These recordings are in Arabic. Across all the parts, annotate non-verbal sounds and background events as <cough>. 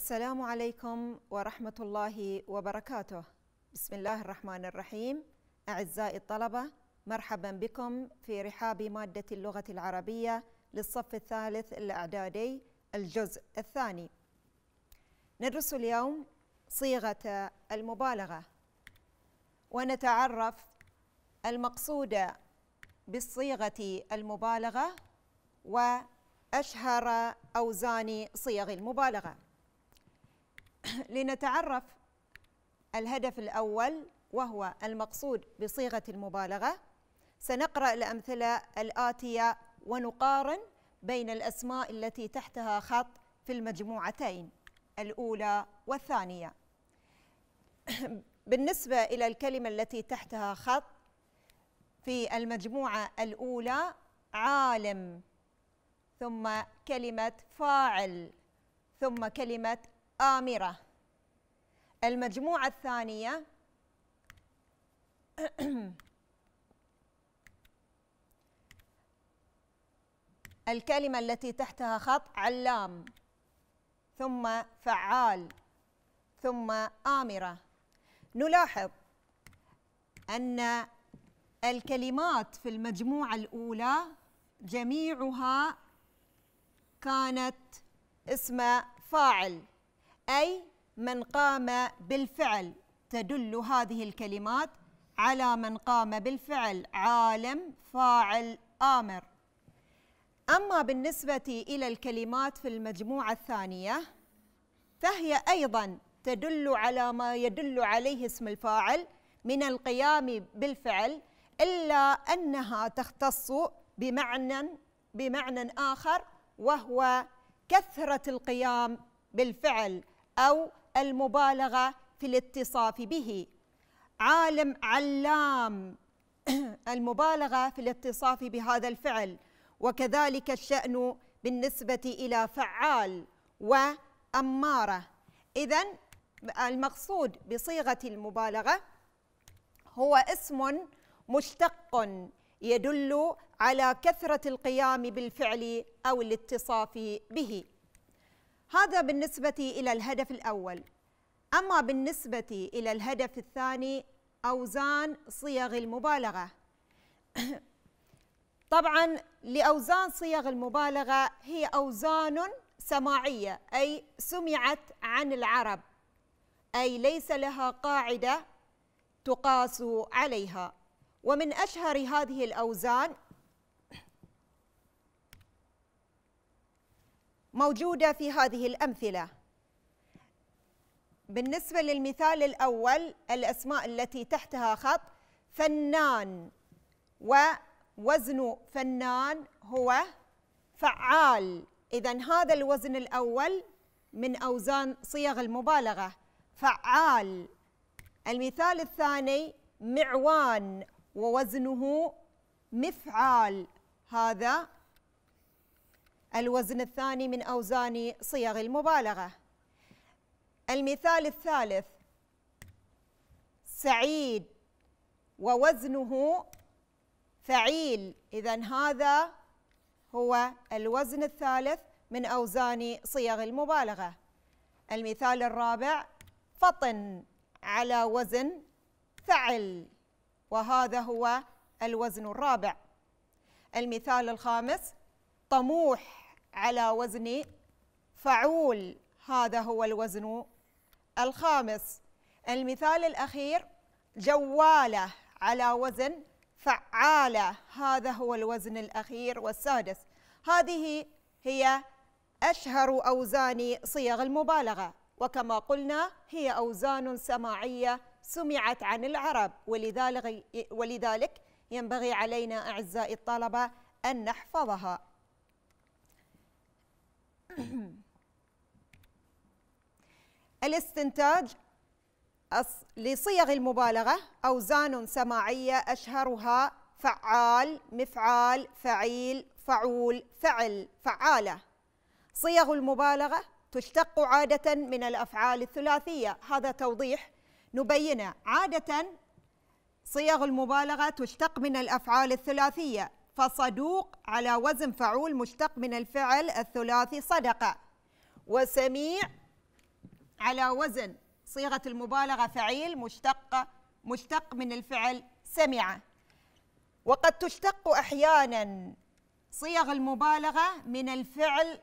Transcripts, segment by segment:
السلام عليكم ورحمة الله وبركاته. بسم الله الرحمن الرحيم. أعزائي الطلبة، مرحبا بكم في رحاب مادة اللغة العربية للصف الثالث الإعدادي الجزء الثاني. ندرس اليوم صيغة المبالغة، ونتعرف المقصود بالصيغة المبالغة وأشهر أوزان صيغ المبالغة. <coughs> لنتعرف الهدف الأول وهو المقصود بصيغة المبالغة سنقرأ الأمثلة الآتية ونقارن بين الأسماء التي تحتها خط في المجموعتين الأولى والثانية <coughs> بالنسبة إلى الكلمة التي تحتها خط في المجموعة الأولى عالم ثم كلمة فاعل ثم كلمة آمرة المجموعة الثانية <clears throat> الكلمة التي تحتها خط علام ثم فعال ثم آمرة نلاحظ أن الكلمات في المجموعة الأولى جميعها كانت اسم فاعل أي من قام بالفعل تدل هذه الكلمات على من قام بالفعل عالم فاعل آمر أما بالنسبة إلى الكلمات في المجموعة الثانية فهي أيضا تدل على ما يدل عليه اسم الفاعل من القيام بالفعل إلا أنها تختص بمعنى بمعنى آخر وهو كثرة القيام بالفعل أو المبالغة في الاتصاف به عالم علام <clears throat> المبالغة في الاتصاف بهذا الفعل وكذلك الشأن بالنسبة إلى فعال وأمارة إذا المقصود بصيغة المبالغة هو اسم مشتق يدل على كثرة القيام بالفعل أو الاتصاف به هذا بالنسبة إلى الهدف الأول أما بالنسبة إلى الهدف الثاني أوزان صيغ المبالغة <coughs> طبعا لأوزان صيغ المبالغة هي أوزان سماعية أي سمعت عن العرب أي ليس لها قاعدة تقاس عليها ومن أشهر هذه الأوزان موجودة في هذه الأمثلة بالنسبة للمثال الأول الأسماء التي تحتها خط فنان ووزن فنان هو فعال إذا هذا الوزن الأول من أوزان صيغ المبالغة فعال المثال الثاني معوان ووزنه مفعال هذا الوزن الثاني من أوزان صيغ المبالغة المثال الثالث سعيد ووزنه فعيل إذا هذا هو الوزن الثالث من أوزان صيغ المبالغة المثال الرابع فطن على وزن فعل وهذا هو الوزن الرابع المثال الخامس طموح على وزن فعول هذا هو الوزن الخامس المثال الأخير جوالة على وزن فعالة هذا هو الوزن الأخير والسادس هذه هي أشهر أوزان صيغ المبالغة وكما قلنا هي أوزان سماعية سمعت عن العرب ولذلك ولذلك ينبغي علينا أعزائي الطلبة أن نحفظها <clears throat> الاستنتاج لصيغ المبالغة أوزان سماعية أشهرها فعال مفعال فعيل فعول فعل فعالة صيغ المبالغة تشتق عادة من الأفعال الثلاثية هذا توضيح نبينه عادة صيغ المبالغة تشتق من الأفعال الثلاثية فصدوق على وزن فعول مشتق من الفعل الثلاثي صدقة وسميع على وزن صيغة المبالغة فعيل مشتق مشتق من الفعل سمع وقد تشتق أحيانا صيغ المبالغة من الفعل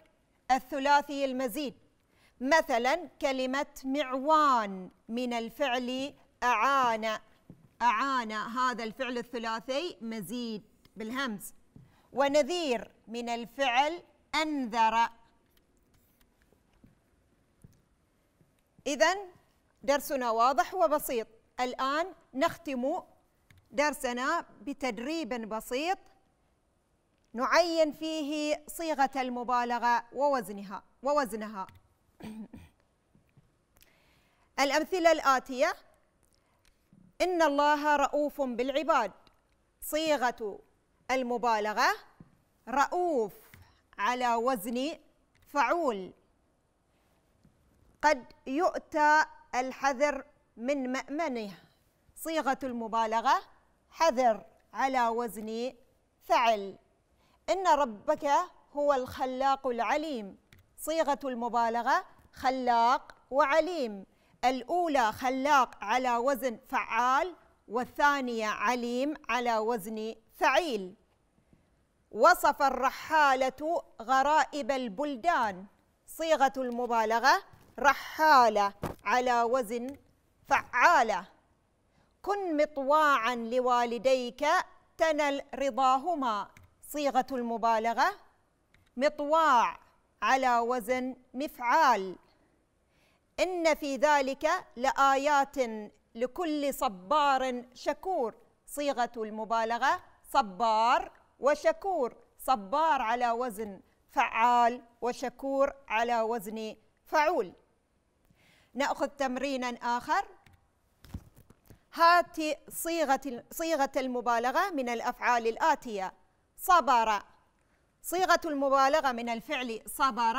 الثلاثي المزيد مثلا كلمة معوان من الفعل أعان أعان هذا الفعل الثلاثي مزيد بالهمز ونذير من الفعل أنذر إذا درسنا واضح وبسيط الآن نختم درسنا بتدريب بسيط نعين فيه صيغة المبالغة ووزنها ووزنها <clears throat> الأمثلة الآتية إن الله رؤوف بالعباد صيغة المبالغة رؤوف على وزن فعول قد يؤتى الحذر من مأمنه صيغة المبالغة حذر على وزن فعل إن ربك هو الخلاق العليم صيغة المبالغة خلاق وعليم الأولى خلاق على وزن فعال والثانية عليم على وزن فعيل وصف الرحالة غرائب البلدان صيغة المبالغة رحالة على وزن فعالة كن مطواعا لوالديك تنل رضاهما صيغة المبالغة مطواع على وزن مفعال إن في ذلك لآيات لكل صبار شكور صيغة المبالغة صبار وشكور صبار على وزن فعال وشكور على وزن فعول ناخذ تمرينا اخر هات صيغه صيغه المبالغه من الافعال الاتيه صبر صيغه المبالغه من الفعل صبر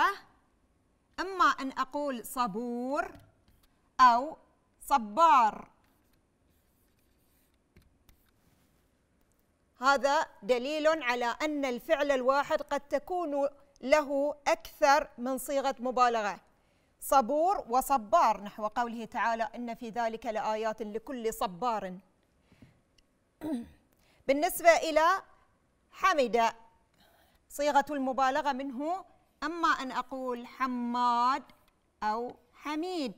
اما ان اقول صبور او صبار هذا دليل على أن الفعل الواحد قد تكون له أكثر من صيغة مبالغة صبور وصبار نحو قوله تعالى إن في ذلك لآيات لكل صبار <clears throat> بالنسبة إلى حمد صيغة المبالغة منه أما أن أقول حماد أو حميد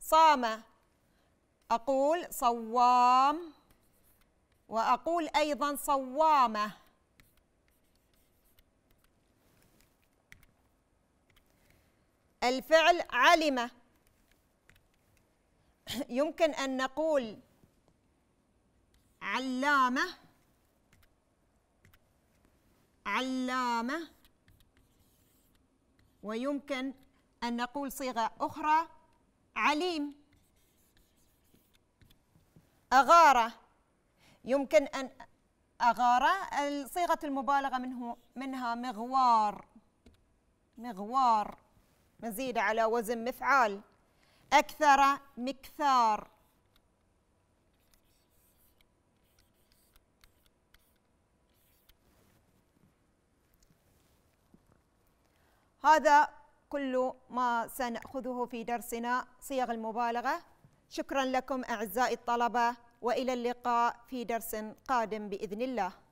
صام أقول صوام وأقول أيضا صوامة الفعل علم يمكن أن نقول علامة علامة ويمكن أن نقول صيغة أخرى عليم أغارة يمكن أن أغار صيغة المبالغة منه منها مغوار مغوار مزيد على وزن مفعال أكثر مكثار هذا كل ما سنأخذه في درسنا صيغ المبالغة شكرا لكم أعزائي الطلبة والى اللقاء في درس قادم باذن الله